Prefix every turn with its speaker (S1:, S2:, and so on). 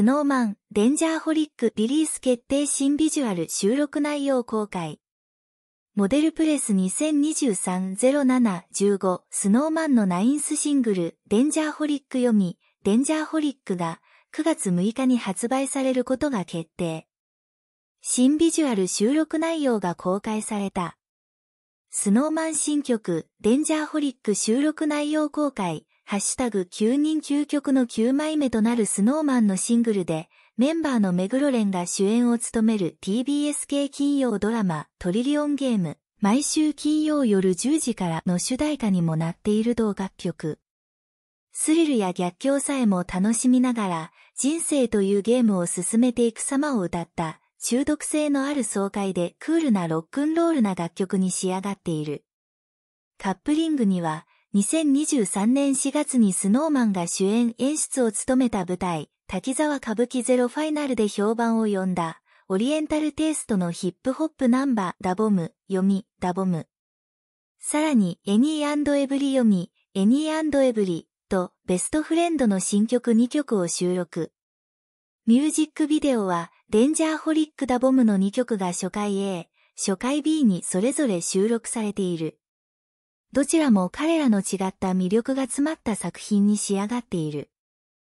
S1: スノーマン、デンジャーホリックリリース決定新ビジュアル収録内容公開。モデルプレス2023-07-15スノーマンのナインスシングル、デンジャーホリック読み、デンジャーホリックが9月6日に発売されることが決定。新ビジュアル収録内容が公開された。スノーマン新曲、デンジャーホリック収録内容公開、ハッシュタグ9人究極の9枚目となるスノーマンのシングルで、メンバーの目黒蓮が主演を務める TBS 系金曜ドラマトリリオンゲーム、毎週金曜夜10時からの主題歌にもなっている同楽曲。スリルや逆境さえも楽しみながら、人生というゲームを進めていく様を歌った、中毒性のある爽快でクールなロックンロールな楽曲に仕上がっている。カップリングには、2023年4月にスノーマンが主演演出を務めた舞台、滝沢歌舞伎ゼロファイナルで評判を呼んだ、オリエンタルテイストのヒップホップナンバーダボム、読み、ダボム。さらに、エニーエブリ読み、エニーエブリとベストフレンドの新曲2曲を収録。ミュージックビデオは、デンジャーホリックダボムの2曲が初回 A、初回 B にそれぞれ収録されている。どちらも彼らの違った魅力が詰まった作品に仕上がっている。